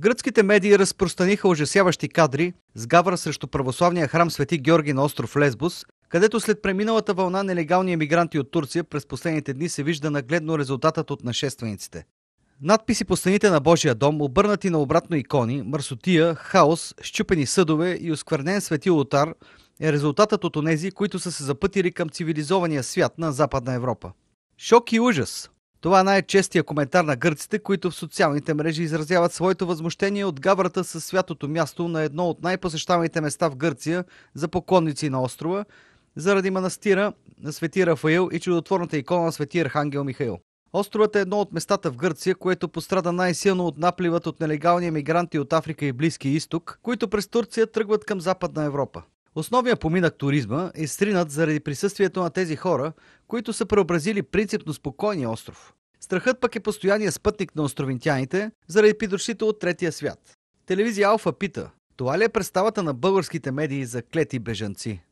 Гръцките медии разпространиха ужасяващи кадри с гавра срещу православния храм Свети Георги на остров Лесбус, където след преминалата вълна нелегални емигранти от Турция през последните дни се вижда нагледно резултатът от нашествениците. Надписи по стените на Божия дом, обърнати на обратно икони, мърсотия, хаос, щупени съдове и осквернен свети лотар е резултатът от онези, които са се запътили към цивилизования свят на Западна Европа. Шок и ужас! Това е най-честия коментар на гърците, които в социалните мрежи изразяват своето възмущение от габрата със святото място на едно от най-посещаваните места в Гърция за поклонници на острова, заради манастира на Свети Рафаил и чудотворната икона на Свети Архангел Михаил. Островът е едно от местата в Гърция, което пострада най-силно от напливът от нелегални емигранти от Африка и Близки изток, които през Турция тръгват към Западна Европа. Основният поминък туризма е сринат заради присъствието на тези хора, които са преобразили принципно спокойния остров. Страхът пък е постоянния спътник на островинтяните заради пидорщите от третия свят. Телевизия Алфа пита, това ли е представата на българските медии за клети бежанци?